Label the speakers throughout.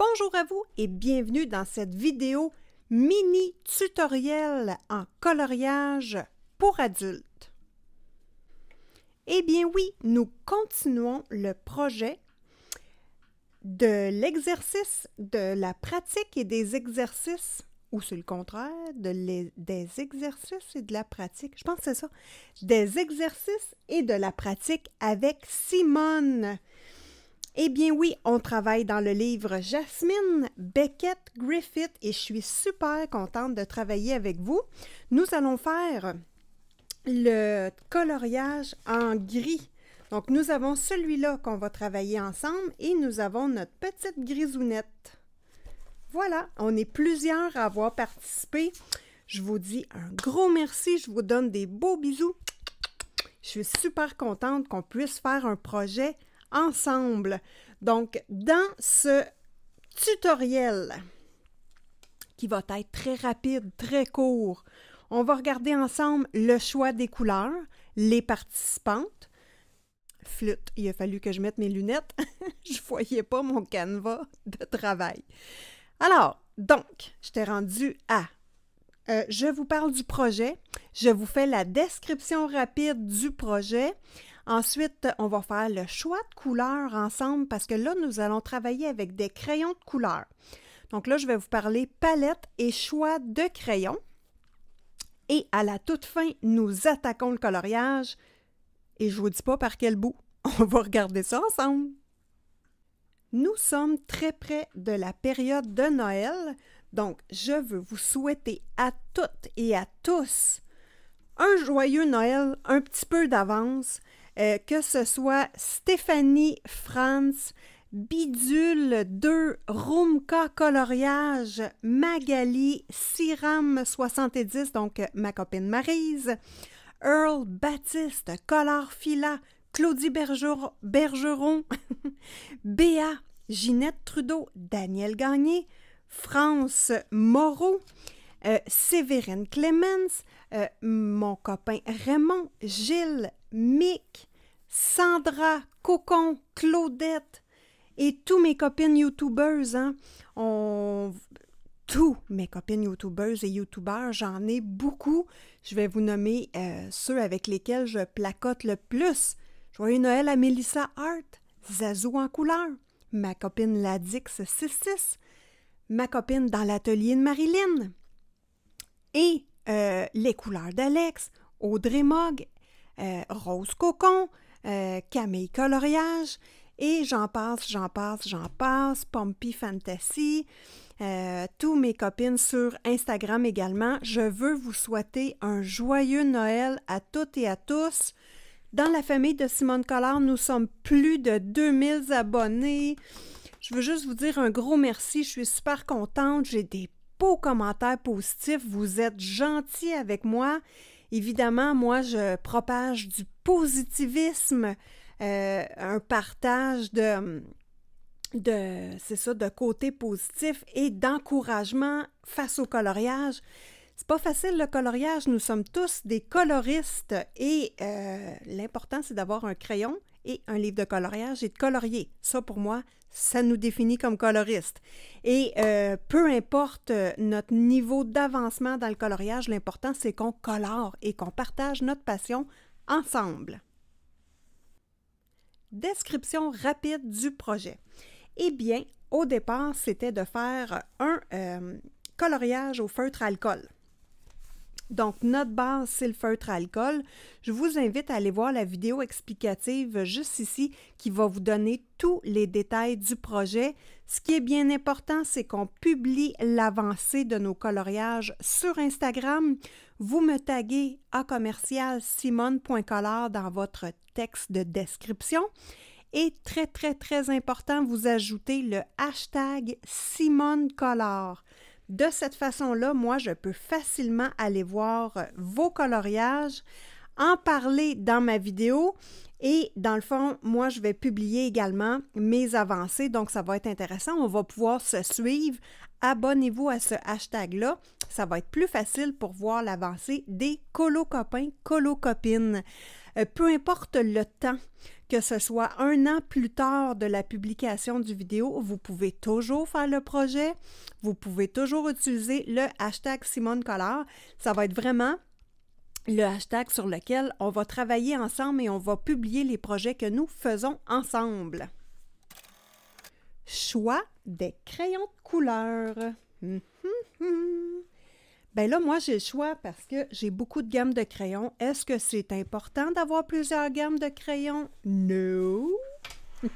Speaker 1: Bonjour à vous et bienvenue dans cette vidéo mini tutoriel en coloriage pour adultes. Eh bien oui, nous continuons le projet de l'exercice de la pratique et des exercices ou c'est le contraire, des exercices et de la pratique. Je pense que c'est ça. Des exercices et de la pratique avec Simone. Eh bien oui, on travaille dans le livre Jasmine Beckett Griffith et je suis super contente de travailler avec vous. Nous allons faire le coloriage en gris. Donc nous avons celui-là qu'on va travailler ensemble et nous avons notre petite grisounette. Voilà, on est plusieurs à avoir participé. Je vous dis un gros merci, je vous donne des beaux bisous. Je suis super contente qu'on puisse faire un projet ensemble. Donc, dans ce tutoriel qui va être très rapide, très court, on va regarder ensemble le choix des couleurs, les participantes. Flûte, il a fallu que je mette mes lunettes. je ne voyais pas mon canevas de travail. Alors, donc, je t'ai rendu à euh, je vous parle du projet. Je vous fais la description rapide du projet. Ensuite, on va faire le choix de couleurs ensemble parce que là, nous allons travailler avec des crayons de couleurs. Donc là, je vais vous parler palette et choix de crayons. Et à la toute fin, nous attaquons le coloriage. Et je ne vous dis pas par quel bout. On va regarder ça ensemble. Nous sommes très près de la période de Noël. Donc, je veux vous souhaiter à toutes et à tous un joyeux Noël un petit peu d'avance euh, que ce soit Stéphanie France, Bidule 2, Rumka Coloriage, Magali, Siram 70, donc euh, ma copine Marise, Earl Baptiste, Collard Fila, Claudie Bergeron, Bergeron Béa, Ginette Trudeau, Daniel Gagné, France Moreau, euh, Séverine Clemens, euh, mon copain Raymond, Gilles, Mick, Sandra, Cocon, Claudette et tous mes copines youtubeuses. Hein. on... Tous mes copines youtubeuses et youtubeurs, j'en ai beaucoup. Je vais vous nommer euh, ceux avec lesquels je placote le plus. Joyeux Noël à Melissa Hart, Zazou en couleur, ma copine Ladix 66, ma copine dans l'atelier de Marilyn et euh, les couleurs d'Alex, Audrey Mogg, euh, rose Cocon, euh, Camille Coloriage, et j'en passe, j'en passe, j'en passe, Pompey Fantasy, euh, tous mes copines sur Instagram également. Je veux vous souhaiter un joyeux Noël à toutes et à tous. Dans la famille de Simone Collard, nous sommes plus de 2000 abonnés. Je veux juste vous dire un gros merci. Je suis super contente. J'ai des beaux commentaires positifs. Vous êtes gentils avec moi. Évidemment, moi, je propage du positivisme, euh, un partage de, de c'est ça, de côté positif et d'encouragement face au coloriage. C'est pas facile le coloriage, nous sommes tous des coloristes et euh, l'important c'est d'avoir un crayon et un livre de coloriage et de colorier. Ça pour moi, ça nous définit comme coloriste. Et euh, peu importe euh, notre niveau d'avancement dans le coloriage, l'important c'est qu'on colore et qu'on partage notre passion ensemble. Description rapide du projet. Eh bien, au départ, c'était de faire un euh, coloriage au feutre alcool. Donc, notre base, c'est le feutre alcool. Je vous invite à aller voir la vidéo explicative juste ici qui va vous donner tous les détails du projet. Ce qui est bien important, c'est qu'on publie l'avancée de nos coloriages sur Instagram. Vous me taguez à commercial dans votre texte de description. Et très, très, très important, vous ajoutez le hashtag Simone de cette façon-là, moi, je peux facilement aller voir euh, vos coloriages, en parler dans ma vidéo et dans le fond, moi, je vais publier également mes avancées, donc ça va être intéressant. On va pouvoir se suivre. Abonnez-vous à ce hashtag-là. Ça va être plus facile pour voir l'avancée des colo-copains, colocopines. copines euh, peu importe le temps, que ce soit un an plus tard de la publication du vidéo, vous pouvez toujours faire le projet. Vous pouvez toujours utiliser le hashtag Simone Collard. Ça va être vraiment le hashtag sur lequel on va travailler ensemble et on va publier les projets que nous faisons ensemble. Choix des crayons de couleur. Hum, hum, hum. Ben là, moi, j'ai le choix parce que j'ai beaucoup de gammes de crayons. Est-ce que c'est important d'avoir plusieurs gammes de crayons? Non!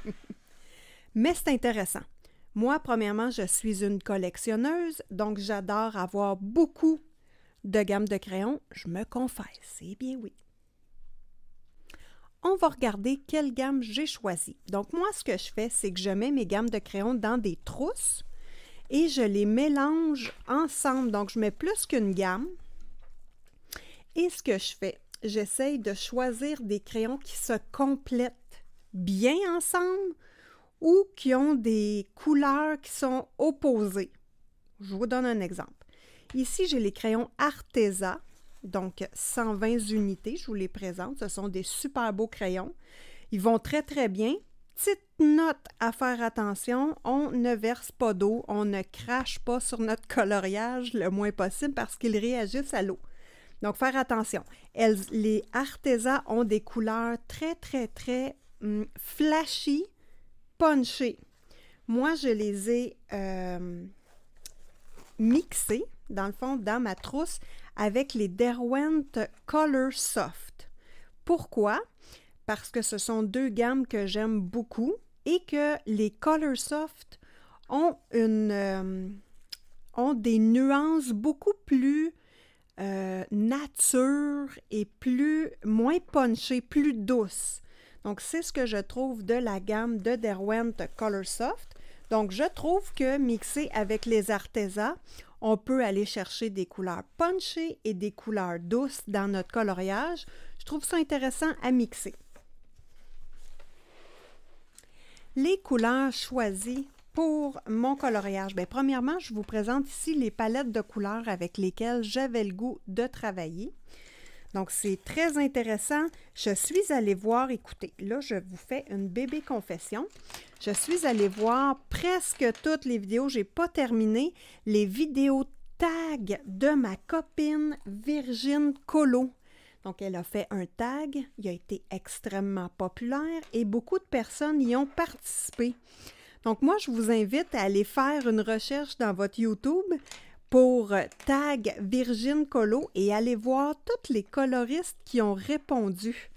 Speaker 1: Mais c'est intéressant. Moi, premièrement, je suis une collectionneuse, donc j'adore avoir beaucoup de gammes de crayons. Je me confesse, eh bien oui. On va regarder quelle gamme j'ai choisi. Donc moi, ce que je fais, c'est que je mets mes gammes de crayons dans des trousses et je les mélange ensemble. Donc, je mets plus qu'une gamme. Et ce que je fais, j'essaye de choisir des crayons qui se complètent bien ensemble ou qui ont des couleurs qui sont opposées. Je vous donne un exemple. Ici, j'ai les crayons Arteza, donc 120 unités. Je vous les présente. Ce sont des super beaux crayons. Ils vont très, très bien petite note à faire attention, on ne verse pas d'eau, on ne crache pas sur notre coloriage le moins possible parce qu'ils réagissent à l'eau. Donc, faire attention. les Arteza ont des couleurs très, très, très hum, flashy, punchées. Moi, je les ai euh, mixées, dans le fond, dans ma trousse, avec les Derwent Color Soft. Pourquoi? parce que ce sont deux gammes que j'aime beaucoup et que les Color Soft ont, une, euh, ont des nuances beaucoup plus euh, nature et plus moins punchées, plus douces. Donc, c'est ce que je trouve de la gamme de Derwent Color Soft. Donc, je trouve que mixé avec les Arteza, on peut aller chercher des couleurs punchées et des couleurs douces dans notre coloriage. Je trouve ça intéressant à mixer les couleurs choisies pour mon coloriage. Ben, premièrement, je vous présente ici les palettes de couleurs avec lesquelles j'avais le goût de travailler. Donc, c'est très intéressant. Je suis allée voir, écoutez, là, je vous fais une bébé confession. Je suis allée voir presque toutes les vidéos, j'ai pas terminé, les vidéos tag de ma copine Virgin Colo. Donc, elle a fait un tag, il a été extrêmement populaire et beaucoup de personnes y ont participé. Donc, moi, je vous invite à aller faire une recherche dans votre YouTube pour euh, tag Virgin Colo et aller voir toutes les coloristes qui ont répondu.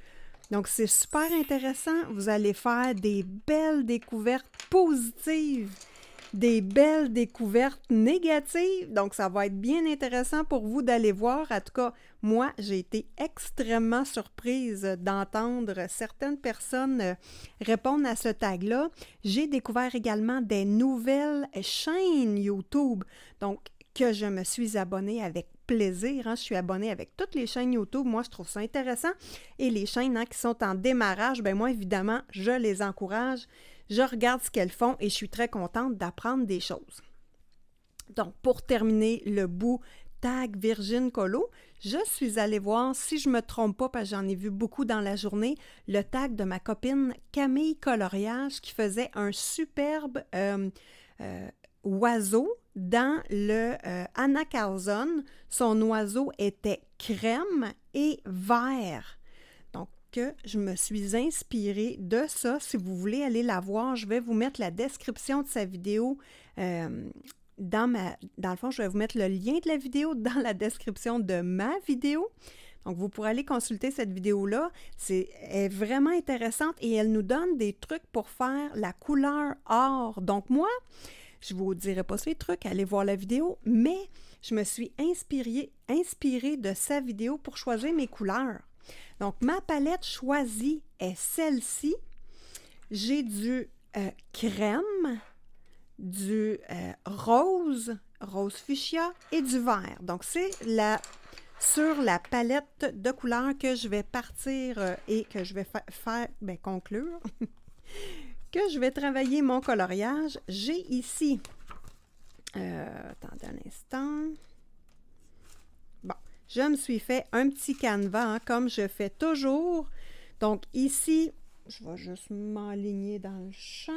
Speaker 1: Donc, c'est super intéressant. Vous allez faire des belles découvertes positives des belles découvertes négatives. Donc, ça va être bien intéressant pour vous d'aller voir. En tout cas, moi, j'ai été extrêmement surprise d'entendre certaines personnes euh, répondre à ce tag-là. J'ai découvert également des nouvelles chaînes YouTube. Donc, que je me suis abonnée avec plaisir. Hein. Je suis abonnée avec toutes les chaînes YouTube. Moi, je trouve ça intéressant. Et les chaînes hein, qui sont en démarrage, ben moi, évidemment, je les encourage. Je regarde ce qu'elles font et je suis très contente d'apprendre des choses. Donc, pour terminer le bout tag Virgin Colo, je suis allée voir, si je ne me trompe pas, parce que j'en ai vu beaucoup dans la journée, le tag de ma copine Camille Coloriage qui faisait un superbe euh, euh, oiseau dans le euh, Anna Carlson. Son oiseau était crème et vert je me suis inspirée de ça. Si vous voulez aller la voir, je vais vous mettre la description de sa vidéo. Euh, dans, ma, dans le fond, je vais vous mettre le lien de la vidéo dans la description de ma vidéo. Donc, vous pourrez aller consulter cette vidéo-là. C'est est vraiment intéressante et elle nous donne des trucs pour faire la couleur or. Donc, moi, je vous dirai pas ces trucs, allez voir la vidéo, mais je me suis inspirée, inspirée de sa vidéo pour choisir mes couleurs. Donc, ma palette choisie est celle-ci. J'ai du euh, crème, du euh, rose, rose fuchsia et du vert. Donc, c'est sur la palette de couleurs que je vais partir euh, et que je vais faire, ben, conclure, que je vais travailler mon coloriage. J'ai ici, attendez un instant, je me suis fait un petit canevas, hein, comme je fais toujours. Donc ici, je vais juste m'aligner dans le champ.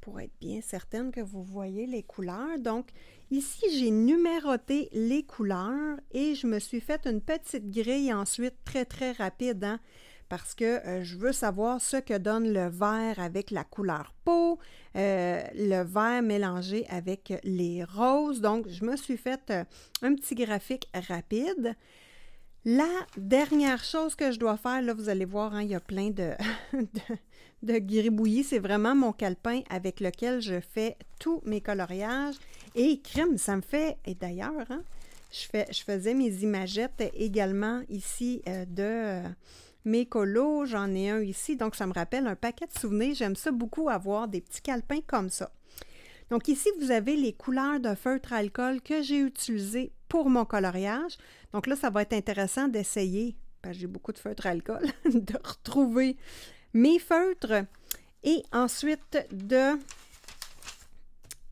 Speaker 1: pour être bien certaine que vous voyez les couleurs. Donc, ici, j'ai numéroté les couleurs et je me suis fait une petite grille ensuite très, très rapide. Hein parce que euh, je veux savoir ce que donne le vert avec la couleur peau, euh, le vert mélangé avec les roses. Donc, je me suis faite euh, un petit graphique rapide. La dernière chose que je dois faire, là, vous allez voir, hein, il y a plein de, de, gribouillis. C'est vraiment mon calepin avec lequel je fais tous mes coloriages. Et crème, ça me fait, et d'ailleurs, hein, je, faisais mes imagettes également ici de mes colos, j'en ai un ici, donc ça me rappelle un paquet de souvenirs. J'aime ça beaucoup avoir des petits calepins comme ça. Donc ici, vous avez les couleurs de feutre alcool que j'ai utilisées pour mon coloriage. Donc là, ça va être intéressant d'essayer, ben, j'ai beaucoup de feutre alcool, de retrouver mes feutres et ensuite de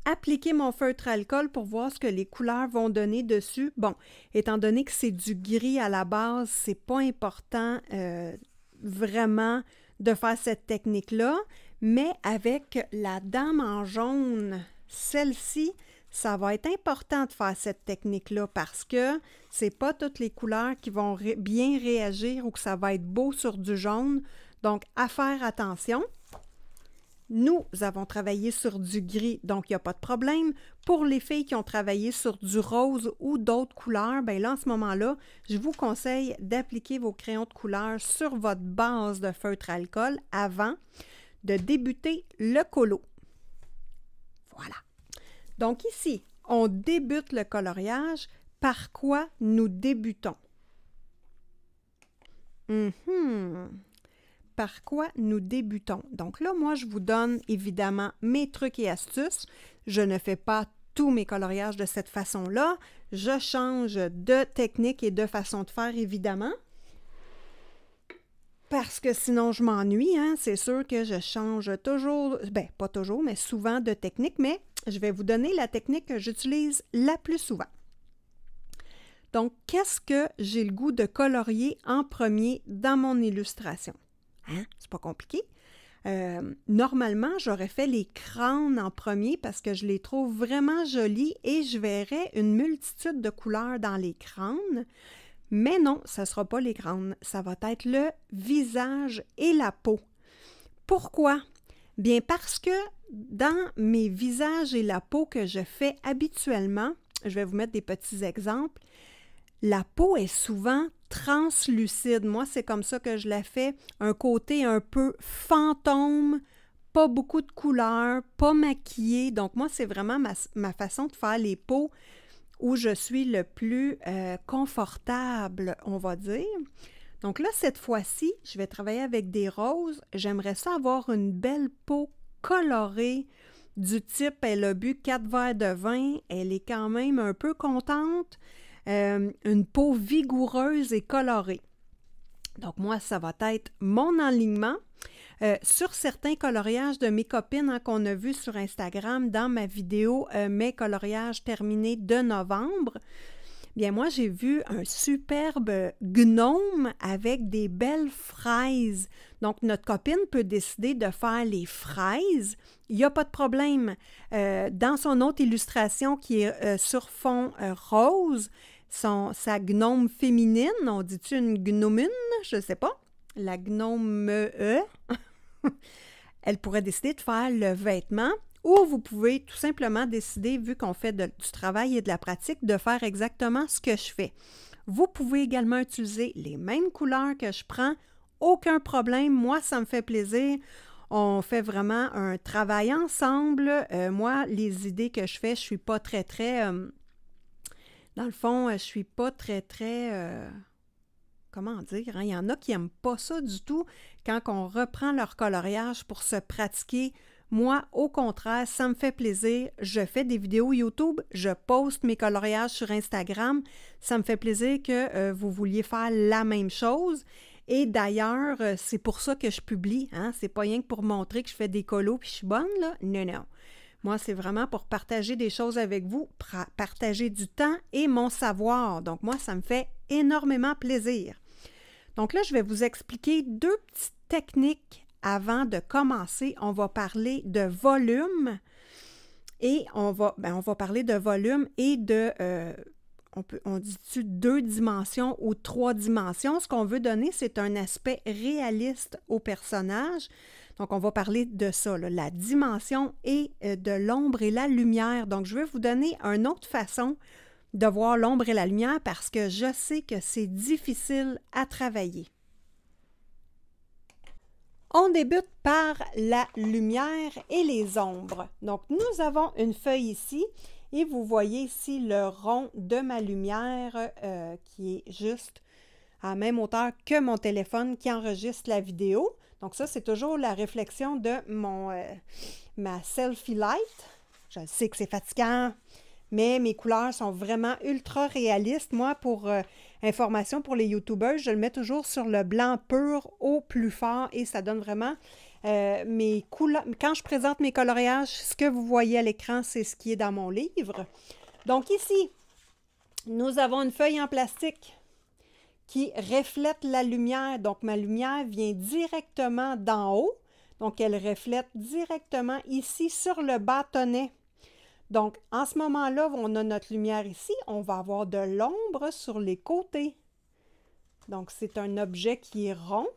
Speaker 1: appliquer mon feutre alcool pour voir ce que les couleurs vont donner dessus. Bon, étant donné que c'est du gris à la base, c'est pas important euh, vraiment de faire cette technique-là, mais avec la dame en jaune, celle-ci, ça va être important de faire cette technique-là parce que c'est pas toutes les couleurs qui vont bien réagir ou que ça va être beau sur du jaune. Donc, à faire attention. Nous avons travaillé sur du gris, donc il n'y a pas de problème. Pour les filles qui ont travaillé sur du rose ou d'autres couleurs, bien là, en ce moment-là, je vous conseille d'appliquer vos crayons de couleur sur votre base de feutre alcool avant de débuter le colo. Voilà. Donc ici, on débute le coloriage. Par quoi nous débutons? Mm-hmm par quoi nous débutons. Donc là, moi, je vous donne évidemment mes trucs et astuces. Je ne fais pas tous mes coloriages de cette façon-là. Je change de technique et de façon de faire, évidemment. Parce que sinon, je m'ennuie. Hein. C'est sûr que je change toujours, ben pas toujours, mais souvent de technique. Mais je vais vous donner la technique que j'utilise la plus souvent. Donc, qu'est-ce que j'ai le goût de colorier en premier dans mon illustration? Hein? C'est pas compliqué. Euh, normalement, j'aurais fait les crânes en premier parce que je les trouve vraiment jolies et je verrais une multitude de couleurs dans les crânes. Mais non, ça ne sera pas les crânes, ça va être le visage et la peau. Pourquoi? Bien parce que dans mes visages et la peau que je fais habituellement, je vais vous mettre des petits exemples, la peau est souvent translucide. Moi, c'est comme ça que je la fais. Un côté un peu fantôme, pas beaucoup de couleurs, pas maquillée. Donc, moi, c'est vraiment ma, façon de faire les peaux où je suis le plus euh, confortable, on va dire. Donc là, cette fois-ci, je vais travailler avec des roses. J'aimerais ça avoir une belle peau colorée du type elle a bu quatre verres de vin, elle est quand même un peu contente, euh, une peau vigoureuse et colorée. Donc moi, ça va être mon alignement euh, sur certains coloriages de mes copines hein, qu'on a vus sur Instagram dans ma vidéo euh, Mes coloriages terminés de novembre, bien moi j'ai vu un superbe gnome avec des belles fraises. Donc notre copine peut décider de faire les fraises. Il n'y a pas de problème. dans son autre illustration qui est sur fond rose, sa gnome féminine. On dit-tu une gnomine? Je ne sais pas. La gnome E. Elle pourrait décider de faire le vêtement ou vous pouvez tout simplement décider, vu qu'on fait du travail et de la pratique, de faire exactement ce que je fais. Vous pouvez également utiliser les mêmes couleurs que je prends. Aucun problème. Moi, ça me fait plaisir. On fait vraiment un travail ensemble. Euh, moi, les idées que je fais, je ne suis pas très, très... Euh, dans le fond, euh, je suis pas très, très. Euh, comment dire hein? Il y en a qui n'aiment pas ça du tout quand on reprend leur coloriage pour se pratiquer. Moi, au contraire, ça me fait plaisir. Je fais des vidéos YouTube, je poste mes coloriages sur Instagram. Ça me fait plaisir que euh, vous vouliez faire la même chose. Et d'ailleurs, c'est pour ça que je publie. Hein? C'est pas rien que pour montrer que je fais des colos puis je suis bonne, là. Non, non. Moi, c'est vraiment pour partager des choses avec vous, partager du temps et mon savoir. Donc, moi, ça me fait énormément plaisir. Donc là, je vais vous expliquer deux petites techniques avant de commencer. On va parler de volume et on va, ben, parler de volume et de... Euh, on, peut, on dit-tu deux dimensions ou trois dimensions? Ce qu'on veut donner, c'est un aspect réaliste au personnage. Donc, on va parler de ça, la dimension et euh, de l'ombre et la lumière. Donc, je vais vous donner une autre façon de voir l'ombre et la lumière parce que je sais que c'est difficile à travailler. On débute par la lumière et les ombres. Donc, nous avons une feuille ici et vous voyez ici le rond de ma lumière euh, qui est juste à la même hauteur que mon téléphone qui enregistre la vidéo. Donc ça, c'est toujours la réflexion de mon, euh, ma selfie light. Je sais que c'est fatigant, mais mes couleurs sont vraiment ultra réalistes. Moi, pour euh, information pour les YouTubers, je le mets toujours sur le blanc pur au plus fort et ça donne vraiment euh, mes couleurs. Quand je présente mes coloriages, ce que vous voyez à l'écran, c'est ce qui est dans mon livre. Donc ici, nous avons une feuille en plastique qui reflète la lumière. Donc, ma lumière vient directement d'en haut. Donc, elle reflète directement ici sur le bâtonnet. Donc, en ce moment-là, on a notre lumière ici. On va avoir de l'ombre sur les côtés. Donc, c'est un objet qui est rond.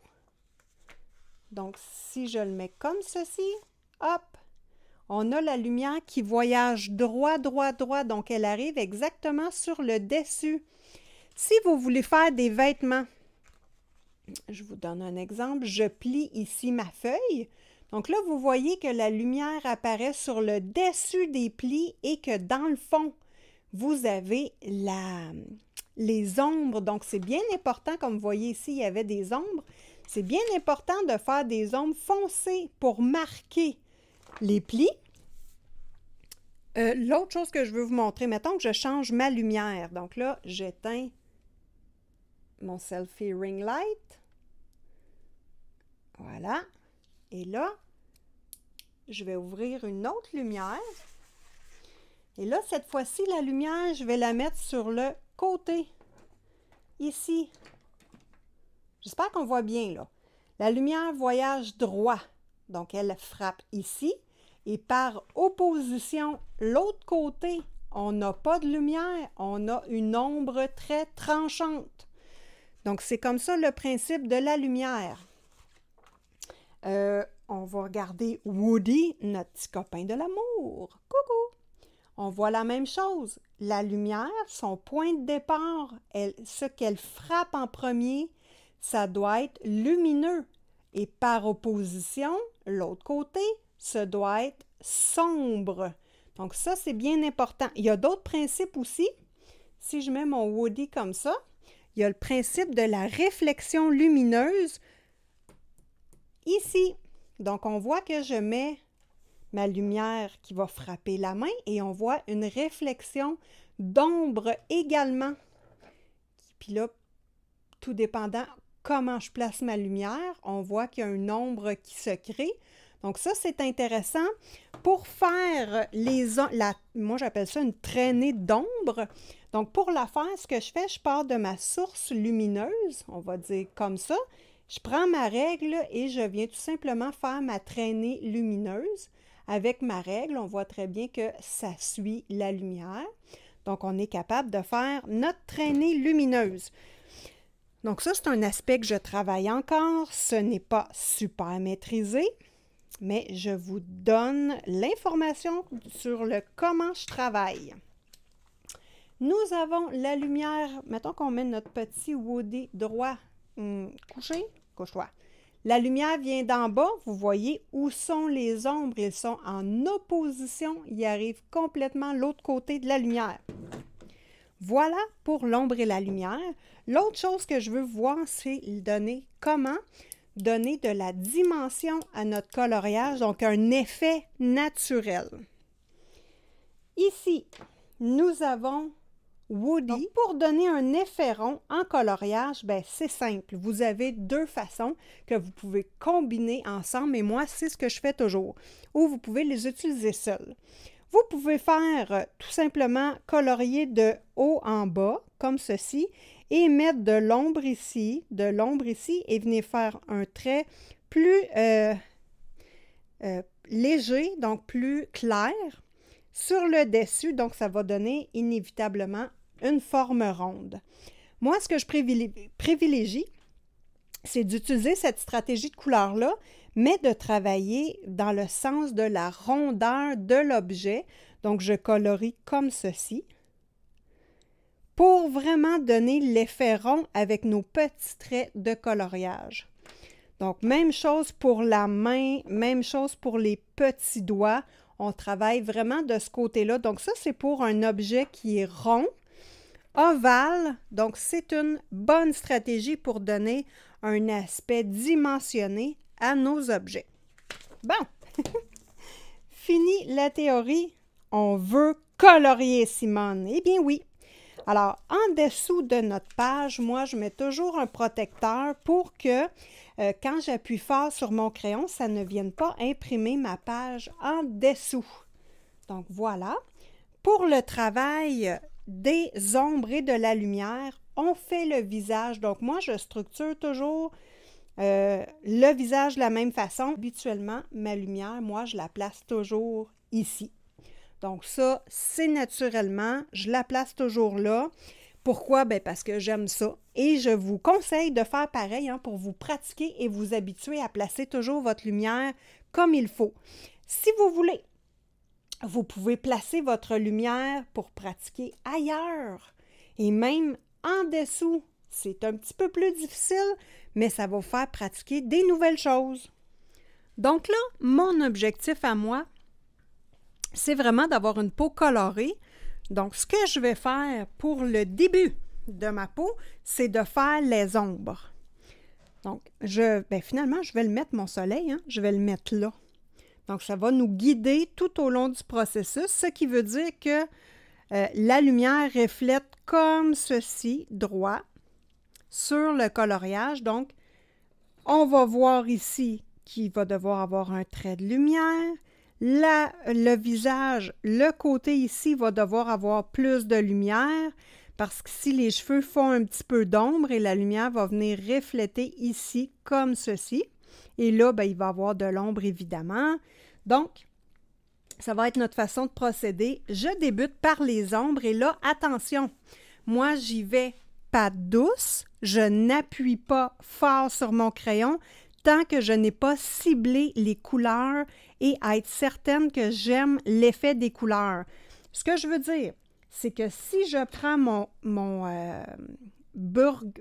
Speaker 1: Donc, si je le mets comme ceci, hop, on a la lumière qui voyage droit, droit, droit. Donc, elle arrive exactement sur le dessus. Si vous voulez faire des vêtements, je vous donne un exemple. Je plie ici ma feuille. Donc là, vous voyez que la lumière apparaît sur le dessus des plis et que dans le fond, vous avez la, les ombres. Donc c'est bien important, comme vous voyez ici, il y avait des ombres. C'est bien important de faire des ombres foncées pour marquer les plis. Euh, l'autre chose que je veux vous montrer, mettons que je change ma lumière. Donc là, j'éteins mon selfie ring light. Voilà. Et là, je vais ouvrir une autre lumière. Et là, cette fois-ci, la lumière, je vais la mettre sur le côté. Ici. J'espère qu'on voit bien, là. La lumière voyage droit. Donc, elle frappe ici. Et par opposition, l'autre côté, on n'a pas de lumière. On a une ombre très tranchante. Donc, c'est comme ça le principe de la lumière. Euh, on va regarder Woody, notre petit copain de l'amour. Coucou! On voit la même chose. La lumière, son point de départ, ce qu'elle frappe en premier, ça doit être lumineux. Et par opposition, l'autre côté, ce doit être sombre. Donc ça, c'est bien important. Il y a d'autres principes aussi. Si je mets mon Woody comme ça, il y a le principe de la réflexion lumineuse ici. Donc, on voit que je mets ma lumière qui va frapper la main et on voit une réflexion d'ombre également. Puis là, tout dépendant comment je place ma lumière, on voit qu'il y a une ombre qui se crée. Donc ça, c'est intéressant. Pour faire les la, moi j'appelle ça une traînée d'ombre, donc, pour la faire, ce que je fais, je pars de ma source lumineuse, on va dire comme ça. Je prends ma règle et je viens tout simplement faire ma traînée lumineuse. Avec ma règle, on voit très bien que ça suit la lumière. Donc, on est capable de faire notre traînée lumineuse. Donc, ça, c'est un aspect que je travaille encore. Ce n'est pas super maîtrisé, mais je vous donne l'information sur le comment je travaille. Nous avons la lumière. Mettons qu'on met notre petit Woody droit hum, couché. couche La lumière vient d'en bas. Vous voyez où sont les ombres. Ils sont en opposition. Ils arrivent complètement l'autre côté de la lumière. Voilà pour l'ombre et la lumière. L'autre chose que je veux voir, c'est donner comment donner de la dimension à notre coloriage, donc un effet naturel. Ici, nous avons Woody. pour donner un effet rond en coloriage, ben, c'est simple. Vous avez deux façons que vous pouvez combiner ensemble, et moi, c'est ce que je fais toujours, ou vous pouvez les utiliser seuls. Vous pouvez faire euh, tout simplement colorier de haut en bas, comme ceci, et mettre de l'ombre ici, de l'ombre ici, et venir faire un trait plus euh, euh, léger, donc plus clair sur le dessus, donc ça va donner inévitablement une forme ronde. Moi, ce que je privilégie, c'est d'utiliser cette stratégie de couleur-là, mais de travailler dans le sens de la rondeur de l'objet. Donc, je colorie comme ceci pour vraiment donner l'effet rond avec nos petits traits de coloriage. Donc, même chose pour la main, même chose pour les petits doigts on travaille vraiment de ce côté-là. Donc ça, c'est pour un objet qui est rond, ovale. Donc c'est une bonne stratégie pour donner un aspect dimensionné à nos objets. Bon, fini la théorie. On veut colorier, Simone. Eh bien oui. Alors, en dessous de notre page, moi, je mets toujours un protecteur pour que euh, quand j'appuie fort sur mon crayon, ça ne vienne pas imprimer ma page en dessous. Donc voilà. Pour le travail des ombres et de la lumière, on fait le visage. Donc moi, je structure toujours euh, le visage de la même façon. Habituellement, ma lumière, moi, je la place toujours ici. Donc ça, c'est naturellement, je la place toujours là. Pourquoi? Ben parce que j'aime ça. Et je vous conseille de faire pareil hein, pour vous pratiquer et vous habituer à placer toujours votre lumière comme il faut. Si vous voulez, vous pouvez placer votre lumière pour pratiquer ailleurs et même en dessous. C'est un petit peu plus difficile, mais ça va vous faire pratiquer des nouvelles choses. Donc là, mon objectif à moi, c'est vraiment d'avoir une peau colorée donc, ce que je vais faire pour le début de ma peau, c'est de faire les ombres. Donc, je, ben, finalement, je vais le mettre, mon soleil, hein. je vais le mettre là. Donc, ça va nous guider tout au long du processus, ce qui veut dire que euh, la lumière reflète comme ceci, droit, sur le coloriage. Donc, on va voir ici qu'il va devoir avoir un trait de lumière. Là, le visage, le côté ici va devoir avoir plus de lumière parce que si les cheveux font un petit peu d'ombre et la lumière va venir refléter ici comme ceci. Et là, ben, il va avoir de l'ombre évidemment. Donc, ça va être notre façon de procéder. Je débute par les ombres et là, attention, moi j'y vais pas douce, je n'appuie pas fort sur mon crayon, tant que je n'ai pas ciblé les couleurs et à être certaine que j'aime l'effet des couleurs. Ce que je veux dire, c'est que si je prends mon, mon euh, Burg,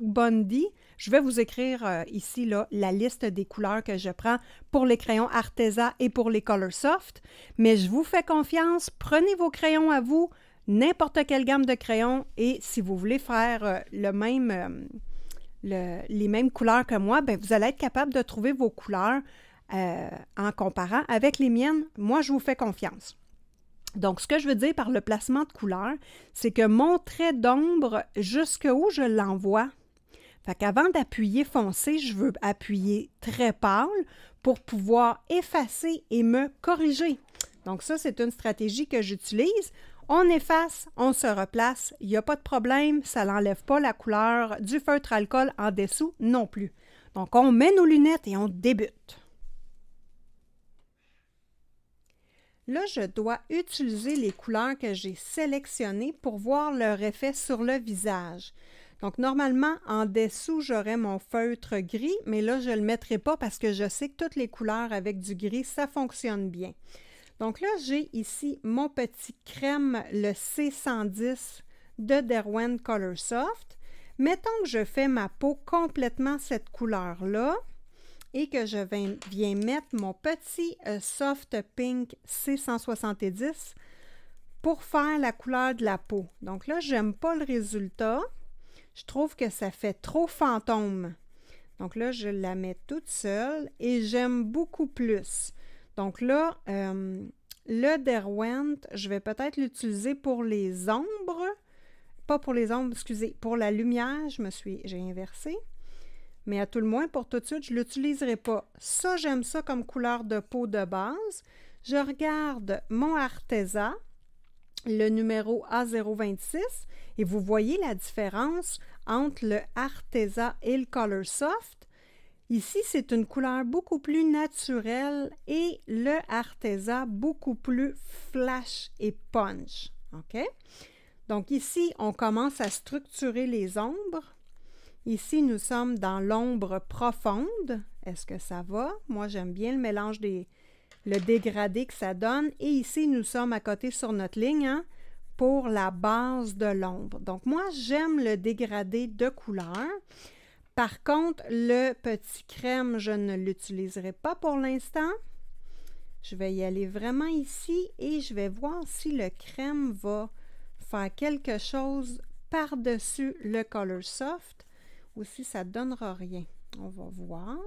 Speaker 1: Bundy, je vais vous écrire euh, ici la liste des couleurs que je prends pour les crayons Arteza et pour les Color Soft, mais je vous fais confiance, prenez vos crayons à vous, n'importe quelle gamme de crayons, et si vous voulez faire euh, le même euh, les mêmes couleurs que moi, ben, vous allez être capable de trouver vos couleurs euh, en comparant avec les miennes. Moi, je vous fais confiance. Donc, ce que je veux dire par le placement de couleurs, c'est que mon trait d'ombre, jusqu'où je l'envoie, fait qu'avant d'appuyer foncé, je veux appuyer très pâle pour pouvoir effacer et me corriger. Donc ça, c'est une stratégie que j'utilise. On efface, on se replace, il n'y a pas de problème, ça n'enlève pas la couleur du feutre alcool en dessous non plus. Donc on met nos lunettes et on débute. Là, je dois utiliser les couleurs que j'ai sélectionnées pour voir leur effet sur le visage. Donc, normalement, en dessous, j'aurais mon feutre gris, mais là, je ne le mettrai pas parce que je sais que toutes les couleurs avec du gris, ça fonctionne bien. Donc là, j'ai ici mon petit crème, le C110 de Derwent Color Soft. Mettons que je fais ma peau complètement cette couleur-là et que je viens mettre mon petit euh, Soft Pink C170 pour faire la couleur de la peau. Donc là, j'aime pas le résultat. Je trouve que ça fait trop fantôme. Donc là, je la mets toute seule et j'aime beaucoup plus. Donc là, euh, le Derwent, je vais peut-être l'utiliser pour les ombres. Pas pour les ombres, excusez, pour la lumière, je me suis, j'ai inversé. Mais à tout le moins, pour tout de suite, je ne l'utiliserai pas. Ça, j'aime ça comme couleur de peau de base. Je regarde mon Arteza, le numéro A026, et vous voyez la différence entre le Arteza et le Color Soft. Ici, c'est une couleur beaucoup plus naturelle et le Arteza beaucoup plus flash et punch. OK? Donc ici, on commence à structurer les ombres. Ici, nous sommes dans l'ombre profonde. Est-ce que ça va? Moi, j'aime bien le mélange des... le dégradé que ça donne. Et ici, nous sommes à côté sur notre ligne hein, pour la base de l'ombre. Donc moi, j'aime le dégradé de couleur. Par contre, le petit crème, je ne l'utiliserai pas pour l'instant. Je vais y aller vraiment ici et je vais voir si le crème va faire quelque chose par-dessus le Color Soft ou si ça ne donnera rien. On va voir.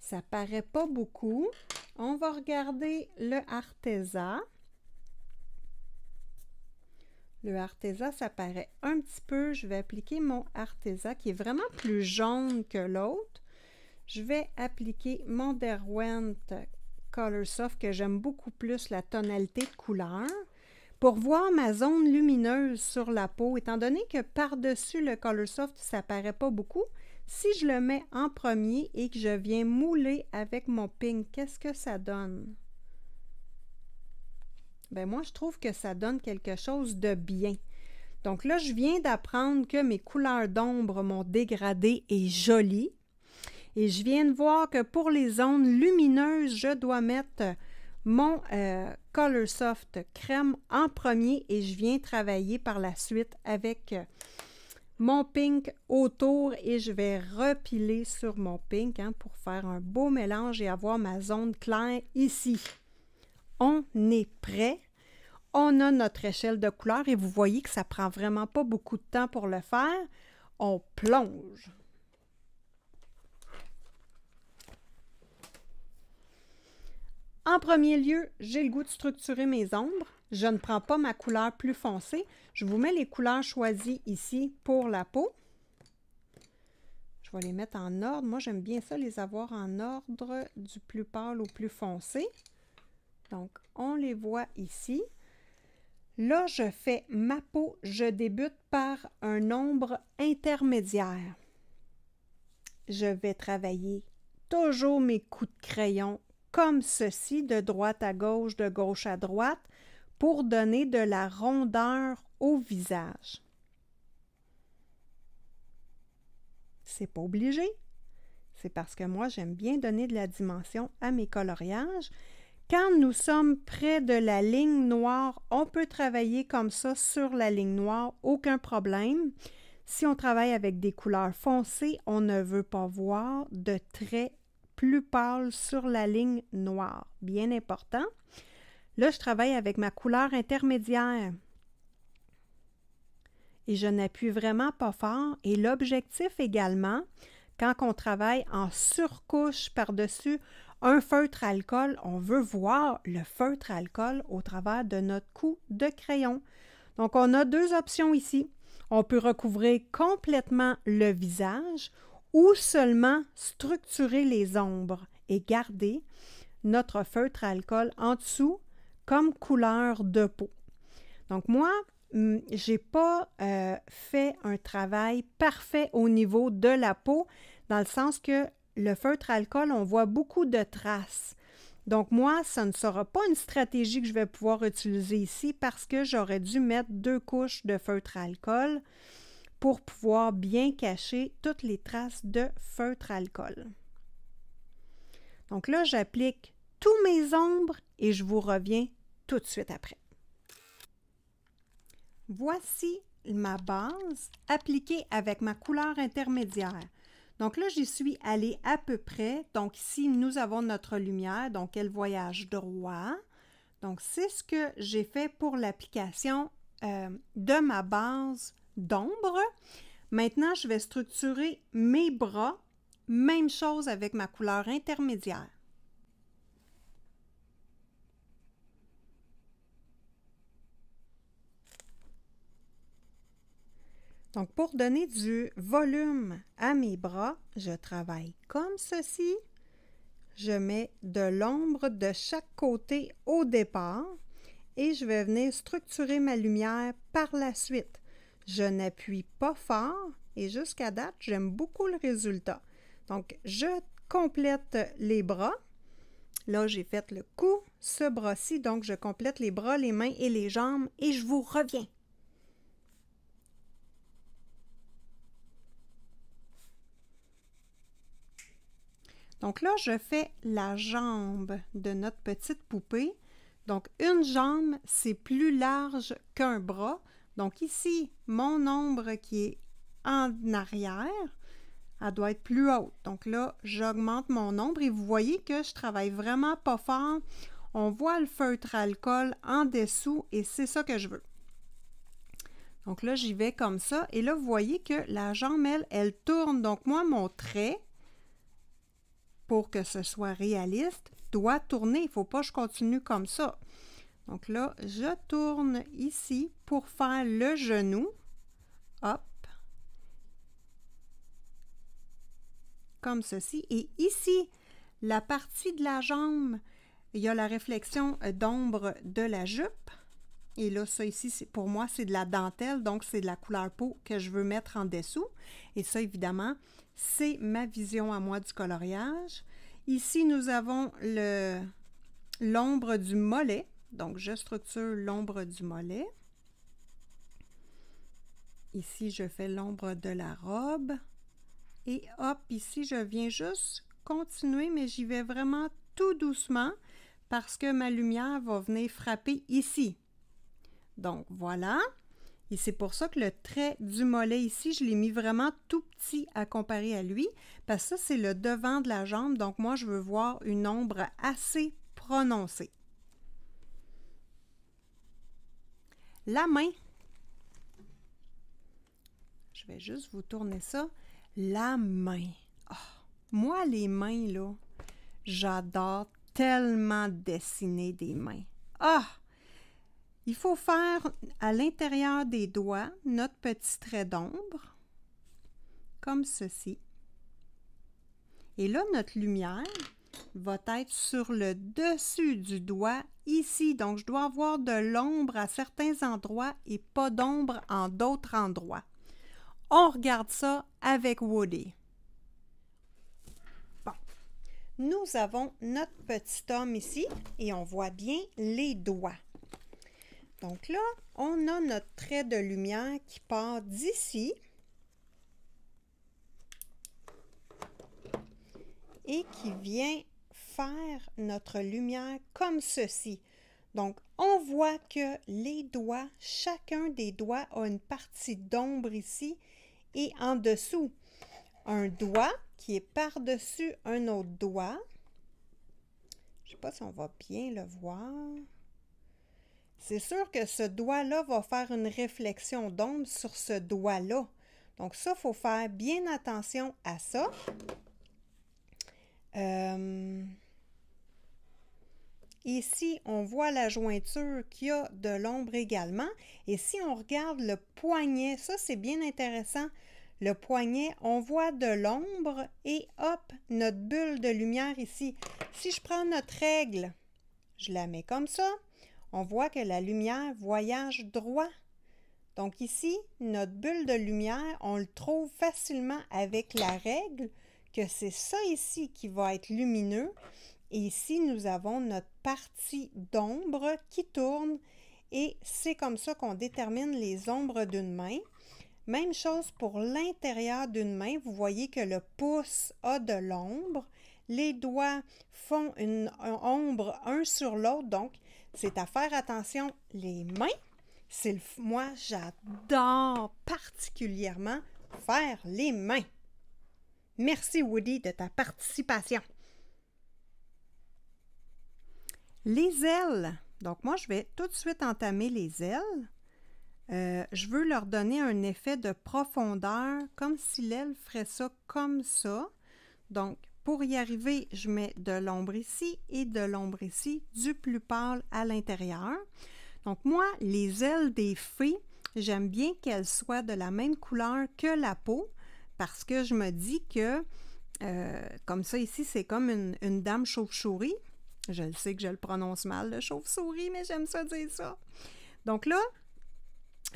Speaker 1: Ça paraît pas beaucoup. On va regarder le Arteza. Le Arteza ça paraît un petit peu. Je vais appliquer mon Arteza qui est vraiment plus jaune que l'autre. Je vais appliquer mon Derwent Color Soft que j'aime beaucoup plus la tonalité de couleur pour voir ma zone lumineuse sur la peau. Étant donné que par-dessus le Color Soft, ça paraît pas beaucoup, si je le mets en premier et que je viens mouler avec mon ping, qu'est-ce que ça donne? ben moi, je trouve que ça donne quelque chose de bien. Donc là, je viens d'apprendre que mes couleurs d'ombre, m'ont dégradé et joli. Et je viens de voir que pour les zones lumineuses, je dois mettre mon euh, Color Soft crème en premier et je viens travailler par la suite avec euh, mon pink autour et je vais repiler sur mon pink hein, pour faire un beau mélange et avoir ma zone claire ici on est prêt. On a notre échelle de couleurs et vous voyez que ça prend vraiment pas beaucoup de temps pour le faire. On plonge. En premier lieu, j'ai le goût de structurer mes ombres. Je ne prends pas ma couleur plus foncée. Je vous mets les couleurs choisies ici pour la peau. Je vais les mettre en ordre. Moi, j'aime bien ça, les avoir en ordre du plus pâle au plus foncé. Donc, on les voit ici. Là, je fais ma peau, je débute par un nombre intermédiaire. Je vais travailler toujours mes coups de crayon comme ceci, de droite à gauche, de gauche à droite, pour donner de la rondeur au visage. C'est pas obligé. C'est parce que moi, j'aime bien donner de la dimension à mes coloriages quand nous sommes près de la ligne noire, on peut travailler comme ça sur la ligne noire, aucun problème. Si on travaille avec des couleurs foncées, on ne veut pas voir de traits plus pâles sur la ligne noire. Bien important. Là, je travaille avec ma couleur intermédiaire. Et je n'appuie vraiment pas fort. Et l'objectif également, quand on travaille en surcouche par-dessus, un feutre alcool, on veut voir le feutre alcool au travers de notre coup de crayon. Donc, on a deux options ici. On peut recouvrir complètement le visage ou seulement structurer les ombres et garder notre feutre alcool en dessous comme couleur de peau. Donc moi, hum, j'ai pas euh, fait un travail parfait au niveau de la peau, dans le sens que le feutre alcool, on voit beaucoup de traces. Donc moi, ça ne sera pas une stratégie que je vais pouvoir utiliser ici parce que j'aurais dû mettre deux couches de feutre alcool pour pouvoir bien cacher toutes les traces de feutre alcool. Donc là, j'applique tous mes ombres et je vous reviens tout de suite après. Voici ma base appliquée avec ma couleur intermédiaire. Donc là, j'y suis allée à peu près. Donc ici, nous avons notre lumière, donc elle voyage droit. Donc c'est ce que j'ai fait pour l'application euh, de ma base d'ombre. Maintenant, je vais structurer mes bras. Même chose avec ma couleur intermédiaire. Donc, pour donner du volume à mes bras, je travaille comme ceci. Je mets de l'ombre de chaque côté au départ et je vais venir structurer ma lumière par la suite. Je n'appuie pas fort et jusqu'à date, j'aime beaucoup le résultat. Donc, je complète les bras. Là, j'ai fait le coup, ce bras-ci, donc je complète les bras, les mains et les jambes et je vous reviens. Donc là, je fais la jambe de notre petite poupée. Donc une jambe, c'est plus large qu'un bras. Donc ici, mon ombre qui est en arrière, elle doit être plus haute. Donc là, j'augmente mon ombre et vous voyez que je travaille vraiment pas fort. On voit le feutre alcool en dessous et c'est ça que je veux. Donc là, j'y vais comme ça. Et là, vous voyez que la jambe, elle, elle tourne. Donc moi, mon trait, pour que ce soit réaliste, doit tourner. Il ne faut pas que je continue comme ça. Donc là, je tourne ici pour faire le genou. Hop. Comme ceci. Et ici, la partie de la jambe, il y a la réflexion d'ombre de la jupe. Et là, ça ici, pour moi, c'est de la dentelle, donc c'est de la couleur peau que je veux mettre en dessous. Et ça, évidemment, c'est ma vision à moi du coloriage. Ici, nous avons l'ombre du mollet. Donc, je structure l'ombre du mollet. Ici, je fais l'ombre de la robe. Et hop, ici, je viens juste continuer, mais j'y vais vraiment tout doucement parce que ma lumière va venir frapper ici. Donc, voilà. Et c'est pour ça que le trait du mollet ici, je l'ai mis vraiment tout petit à comparer à lui, parce que ça, c'est le devant de la jambe. Donc, moi, je veux voir une ombre assez prononcée. La main. Je vais juste vous tourner ça. La main. Ah! moi, les mains, là, j'adore tellement dessiner des mains. Ah! Il faut faire à l'intérieur des doigts notre petit trait d'ombre, comme ceci. Et là, notre lumière va être sur le dessus du doigt, ici. Donc, je dois avoir de l'ombre à certains endroits et pas d'ombre en d'autres endroits. On regarde ça avec Woody. Bon. Nous avons notre petit homme ici et on voit bien les doigts. Donc là, on a notre trait de lumière qui part d'ici et qui vient faire notre lumière comme ceci. Donc, on voit que les doigts, chacun des doigts a une partie d'ombre ici et en dessous. Un doigt qui est par-dessus un autre doigt. Je ne sais pas si on va bien le voir. C'est sûr que ce doigt-là va faire une réflexion d'ombre sur ce doigt-là. Donc ça, il faut faire bien attention à ça. Euh, ici, on voit la jointure qui a de l'ombre également. Et si on regarde le poignet, ça c'est bien intéressant. Le poignet, on voit de l'ombre et hop, notre bulle de lumière ici. Si je prends notre règle, je la mets comme ça on voit que la lumière voyage droit. Donc ici, notre bulle de lumière, on le trouve facilement avec la règle que c'est ça ici qui va être lumineux. Et ici, nous avons notre partie d'ombre qui tourne et c'est comme ça qu'on détermine les ombres d'une main. Même chose pour l'intérieur d'une main. Vous voyez que le pouce a de l'ombre. Les doigts font une ombre un sur l'autre, donc c'est à faire attention les mains. C'est moi, j'adore particulièrement faire les mains. Merci Woody de ta participation. Les ailes. Donc moi, je vais tout de suite entamer les ailes. Euh, je veux leur donner un effet de profondeur, comme si l'aile ferait ça comme ça. Donc, pour y arriver, je mets de l'ombre ici et de l'ombre ici, du plus pâle à l'intérieur. Donc moi, les ailes des fées, j'aime bien qu'elles soient de la même couleur que la peau parce que je me dis que, euh, comme ça ici, c'est comme une, dame chauve-souris. Je le sais que je le prononce mal, le chauve-souris, mais j'aime ça dire ça. Donc là,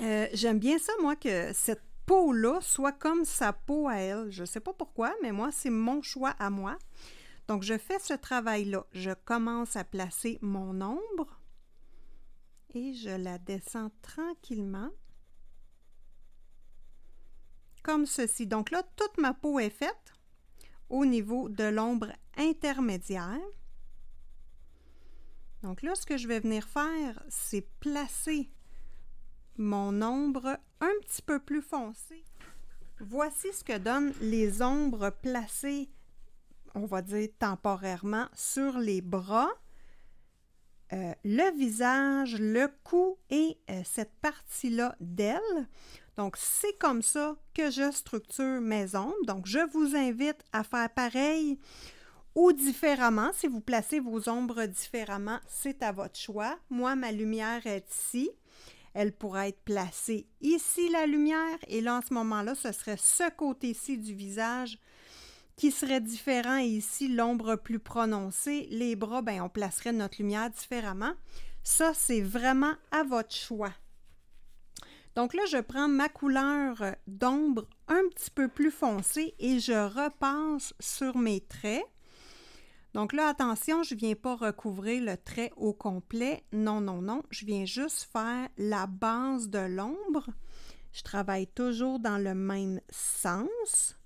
Speaker 1: euh, j'aime bien ça, moi, que cette là soit comme sa peau à elle. Je sais pas pourquoi, mais moi, c'est mon choix à moi. Donc, je fais ce travail-là. Je commence à placer mon ombre et je la descends tranquillement comme ceci. Donc là, toute ma peau est faite au niveau de l'ombre intermédiaire. Donc là, ce que je vais venir faire, c'est placer mon ombre un petit peu plus foncée. Voici ce que donnent les ombres placées, on va dire temporairement, sur les bras, euh, le visage, le cou et euh, cette partie-là d'elle. Donc, c'est comme ça que je structure mes ombres. Donc, je vous invite à faire pareil ou différemment. Si vous placez vos ombres différemment, c'est à votre choix. Moi, ma lumière est ici elle pourra être placée ici, la lumière, et là, en ce moment-là, ce serait ce côté-ci du visage qui serait différent et ici l'ombre plus prononcée, les bras, ben, on placerait notre lumière différemment. Ça, c'est vraiment à votre choix. Donc là, je prends ma couleur d'ombre un petit peu plus foncée et je repasse sur mes traits. Donc là, attention, je ne viens pas recouvrir le trait au complet. Non, non, non. Je viens juste faire la base de l'ombre. Je travaille toujours dans le même sens.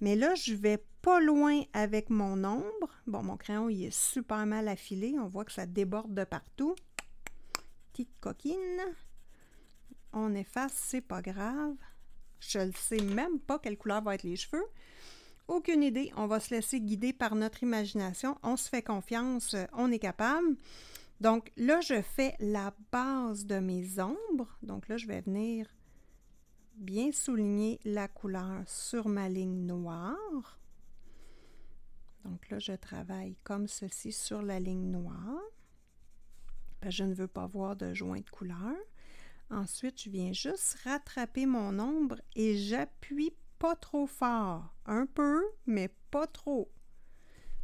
Speaker 1: Mais là, je vais pas loin avec mon ombre. Bon, mon crayon, il est super mal affilé. On voit que ça déborde de partout. Petite coquine. On efface, c'est pas grave. Je ne sais même pas quelle couleur vont être les cheveux. Aucune idée, on va se laisser guider par notre imagination, on se fait confiance, euh, on est capable. Donc là, je fais la base de mes ombres. Donc là, je vais venir bien souligner la couleur sur ma ligne noire. Donc là, je travaille comme ceci sur la ligne noire. je ne veux pas voir de joint de couleur. Ensuite, je viens juste rattraper mon ombre et j'appuie pas trop fort. Un peu, mais pas trop.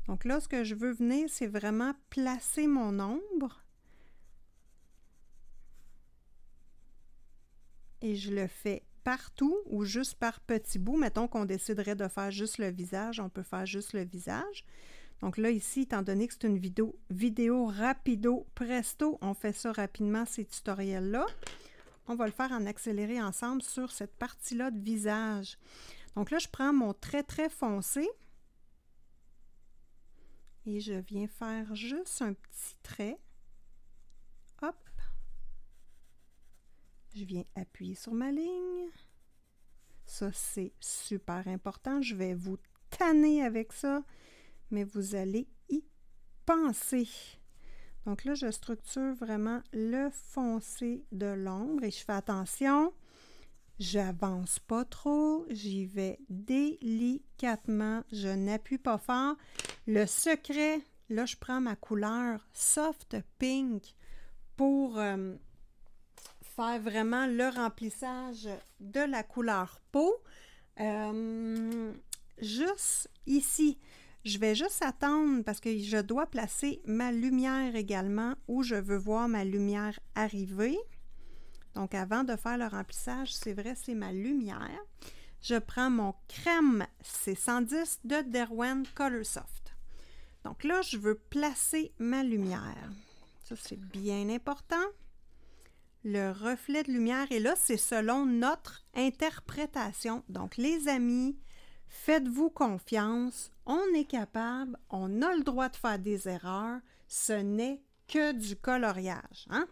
Speaker 1: Donc là, ce que je veux venir, c'est vraiment placer mon ombre. Et je le fais partout ou juste par petits bouts. Mettons qu'on déciderait de faire juste le visage, on peut faire juste le visage. Donc là, ici, étant donné que c'est une vidéo, vidéo rapido presto, on fait ça rapidement, ces tutoriels-là. On va le faire en accéléré ensemble sur cette partie-là de visage. Donc là, je prends mon trait très foncé et je viens faire juste un petit trait. Hop! Je viens appuyer sur ma ligne. Ça, c'est super important. Je vais vous tanner avec ça, mais vous allez y penser. Donc là, je structure vraiment le foncé de l'ombre et je fais attention, j'avance pas trop, j'y vais délicatement, je n'appuie pas fort. Le secret, là, je prends ma couleur soft pink pour euh, faire vraiment le remplissage de la couleur peau. Euh, juste ici. Je vais juste attendre parce que je dois placer ma lumière également où je veux voir ma lumière arriver. Donc avant de faire le remplissage, c'est vrai, c'est ma lumière. Je prends mon crème C110 de Derwent Colorsoft. Donc là, je veux placer ma lumière. Ça, c'est bien important. Le reflet de lumière, et là, c'est selon notre interprétation. Donc les amis, Faites-vous confiance, on est capable, on a le droit de faire des erreurs, ce n'est que du coloriage. Hein?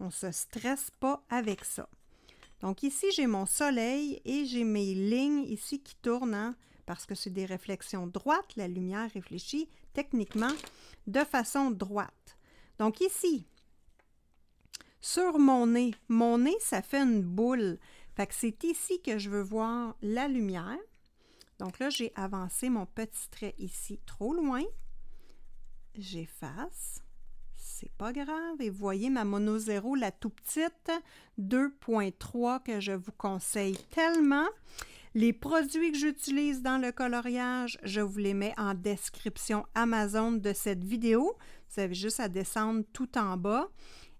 Speaker 1: On ne se stresse pas avec ça. Donc ici, j'ai mon soleil et j'ai mes lignes ici qui tournent, hein, parce que c'est des réflexions droites, la lumière réfléchit techniquement de façon droite. Donc ici, sur mon nez, mon nez, ça fait une boule. Fait que c'est ici que je veux voir la lumière. Donc là, j'ai avancé mon petit trait ici trop loin. J'efface. C'est pas grave. Et voyez ma mono zéro, la tout petite, 2.3 que je vous conseille tellement. Les produits que j'utilise dans le coloriage, je vous les mets en description Amazon de cette vidéo. Vous avez juste à descendre tout en bas.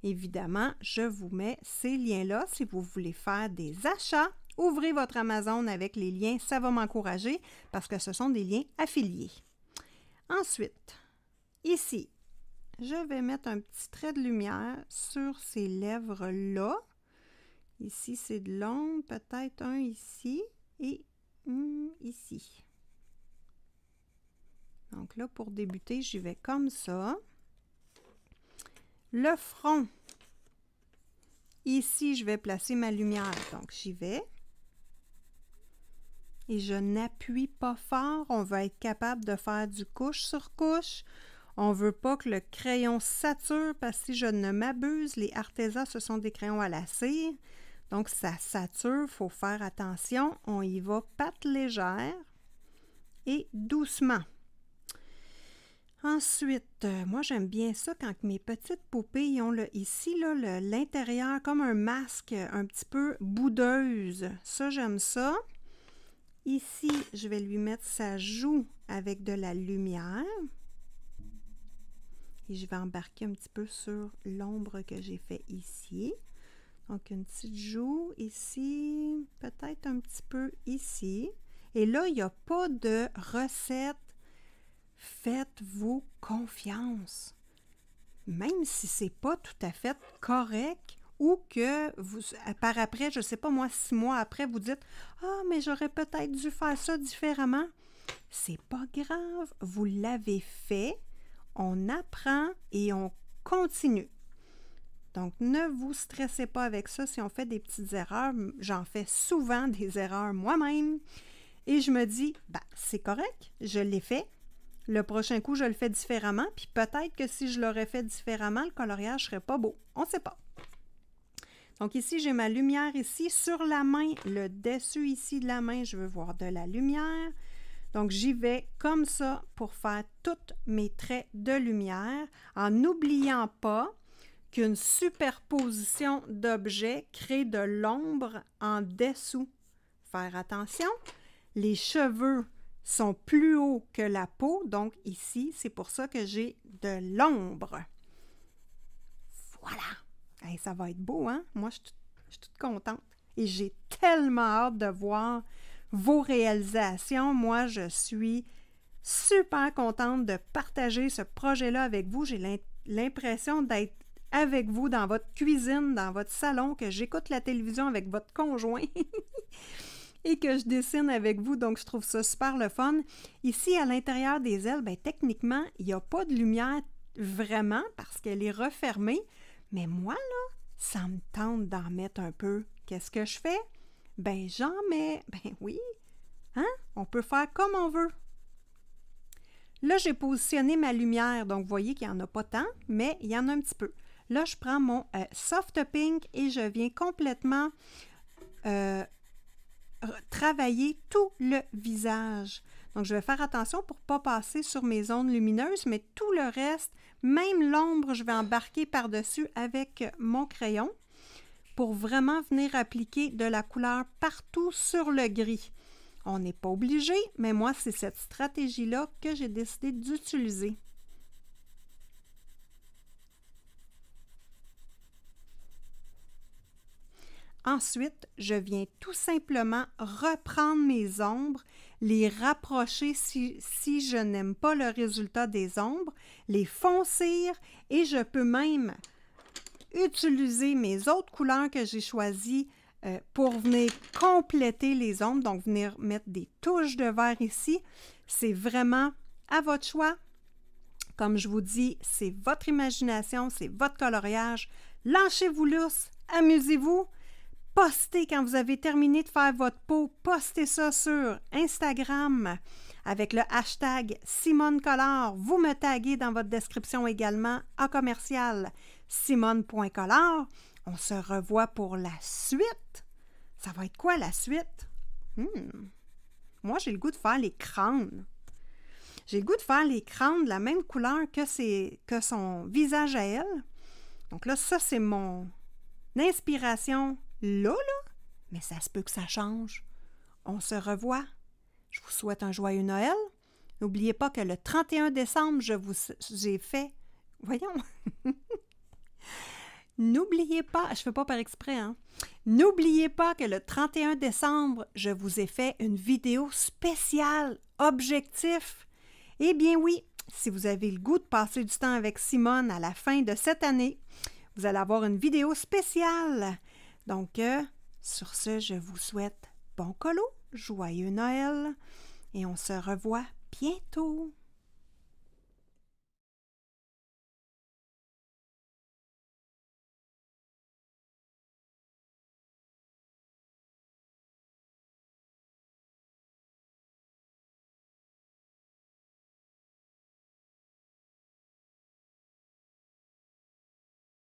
Speaker 1: Évidemment, je vous mets ces liens-là si vous voulez faire des achats ouvrez votre Amazon avec les liens Ça va m'encourager parce que ce sont des liens affiliés. Ensuite, ici, je vais mettre un petit trait de lumière sur ces lèvres-là. Ici, c'est de l'ombre, peut-être un ici et ici. Donc là, pour débuter, j'y vais comme ça. Le front. Ici, je vais placer ma lumière. Donc, j'y vais et je n'appuie pas fort. On va être capable de faire du couche sur couche. On ne veut pas que le crayon sature parce que si je ne m'abuse, les Arteza ce sont des crayons à la cire. Donc, ça sature, il faut faire attention. On y va pâte légère et doucement. Ensuite, euh, moi j'aime bien ça quand mes petites poupées ont le, ici l'intérieur comme un masque euh, un petit peu boudeuse. Ça, j'aime ça. Ici, je vais lui mettre sa joue avec de la lumière. Et je vais embarquer un petit peu sur l'ombre que j'ai fait ici. Donc, une petite joue ici, peut-être un petit peu ici. Et là, il n'y a pas de recette. Faites-vous confiance. Même si ce c'est pas tout à fait correct, ou que vous, euh, par après, je ne sais pas moi, six mois après, vous dites Ah, mais j'aurais peut-être dû faire ça différemment. C'est pas grave, vous l'avez fait, on apprend et on continue. Donc, ne vous stressez pas avec ça si on fait des petites erreurs. J'en fais souvent des erreurs moi-même. Et je me dis, bah, ben, c'est correct, je l'ai fait. Le prochain coup, je le fais différemment. Puis peut-être que si je l'aurais fait différemment, le coloriage serait pas beau. On ne sait pas. Donc ici, j'ai ma lumière ici sur la main, le dessus ici de la main, je veux voir de la lumière. Donc j'y vais comme ça pour faire tous mes traits de lumière en n'oubliant pas qu'une superposition d'objets crée de l'ombre en dessous. Faire attention, les cheveux sont plus hauts que la peau, donc ici, c'est pour ça que j'ai de l'ombre. Voilà ça va être beau, hein? Moi, je, je suis toute contente. Et j'ai tellement hâte de voir vos réalisations. Moi, je suis super contente de partager ce projet-là avec vous. J'ai l'impression d'être avec vous dans votre cuisine, dans votre salon, que j'écoute la télévision avec votre conjoint et que je dessine avec vous. Donc, je trouve ça super le fun. Ici, à l'intérieur des ailes, bien, techniquement, il n'y a pas de lumière vraiment parce qu'elle est refermée. Mais moi, là, ça me tente d'en mettre un peu. Qu'est-ce que je fais? Ben, j'en mets. Ben oui. Hein? On peut faire comme on veut. Là, j'ai positionné ma lumière, donc vous voyez qu'il n'y en a pas tant, mais il y en a un petit peu. Là, je prends mon euh, soft pink et je viens complètement euh, travailler tout le visage. Donc, je vais faire attention pour ne pas passer sur mes zones lumineuses, mais tout le reste, même l'ombre, je vais embarquer par-dessus avec mon crayon pour vraiment venir appliquer de la couleur partout sur le gris. On n'est pas obligé, mais moi, c'est cette stratégie-là que j'ai décidé d'utiliser. Ensuite, je viens tout simplement reprendre mes ombres les rapprocher si, je n'aime pas le résultat des ombres, les foncir et je peux même utiliser mes autres couleurs que j'ai choisies euh, pour venir compléter les ombres, donc venir mettre des touches de vert ici. C'est vraiment à votre choix. Comme je vous dis, c'est votre imagination, c'est votre coloriage. Lâchez-vous l'ours, amusez-vous. Postez quand vous avez terminé de faire votre peau, postez ça sur Instagram avec le hashtag Simone Vous me taguez dans votre description également à commercial simone.collard. On se revoit pour la suite. Ça va être quoi la suite? Hmm. Moi, j'ai le goût de faire les crânes. J'ai le goût de faire les crânes de la même couleur que, que son visage à elle. Donc là, ça, c'est mon inspiration là, là, mais ça se peut que ça change. On se revoit. Je vous souhaite un joyeux Noël. N'oubliez pas que le 31 décembre, je vous ai fait. Voyons. N'oubliez pas, je fais pas par exprès, hein. N'oubliez pas que le 31 décembre, je vous ai fait une vidéo spéciale, objectif. Eh bien oui, si vous avez le goût de passer du temps avec Simone à la fin de cette année, vous allez avoir une vidéo spéciale donc, euh, sur ce, je vous souhaite bon colo, joyeux Noël, et on se revoit bientôt.